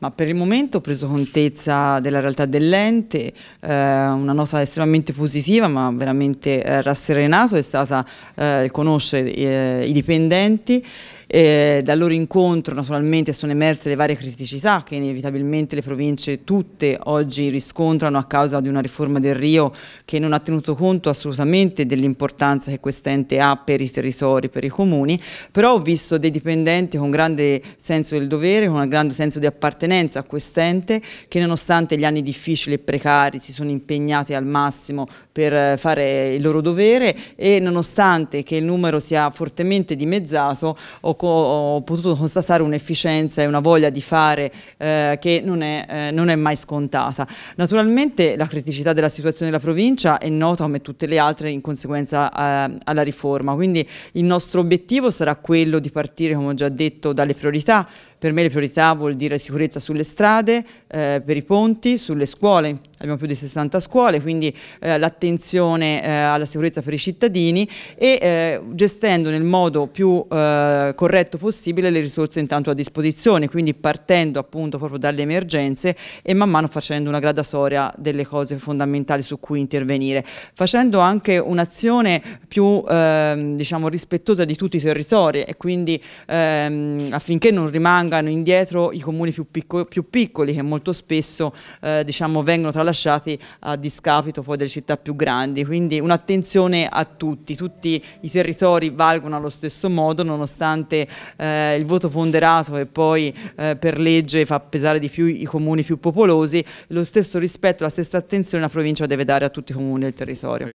ma per il momento ho preso contezza della realtà dell'ente, eh, una nota estremamente positiva ma veramente eh, rasserenato è stata eh, conoscere eh, i dipendenti eh, dal loro incontro naturalmente sono emerse le varie criticità che inevitabilmente le province tutte oggi riscontrano a causa di una riforma del Rio che non ha tenuto conto assolutamente dell'importanza che quest'ente ha per i territori, per i comuni, però ho visto dei dipendenti con grande senso del dovere, con un grande senso di appartenenza a quest'ente che nonostante gli anni difficili e precari si sono impegnati al massimo per eh, fare il loro dovere e nonostante che il numero sia fortemente dimezzato ho ho potuto constatare un'efficienza e una voglia di fare eh, che non è, eh, non è, mai scontata. Naturalmente la criticità della situazione della provincia è nota come tutte le altre in conseguenza eh, alla riforma, quindi il nostro obiettivo sarà quello di partire, come ho già detto, dalle priorità. Per me le priorità vuol dire sicurezza sulle strade, eh, per i ponti, sulle scuole abbiamo più di 60 scuole, quindi eh, l'attenzione eh, alla sicurezza per i cittadini e eh, gestendo nel modo più eh, corretto possibile le risorse intanto a disposizione, quindi partendo appunto proprio dalle emergenze e man mano facendo una gradatoria delle cose fondamentali su cui intervenire, facendo anche un'azione più ehm, diciamo rispettosa di tutti i territori e quindi ehm, affinché non rimangano indietro i comuni più, picco più piccoli che molto spesso eh, diciamo vengono tra la lasciati a discapito poi delle città più grandi, quindi un'attenzione a tutti, tutti i territori valgono allo stesso modo nonostante eh, il voto ponderato e poi eh, per legge fa pesare di più i comuni più popolosi, lo stesso rispetto, la stessa attenzione la provincia deve dare a tutti i comuni del territorio.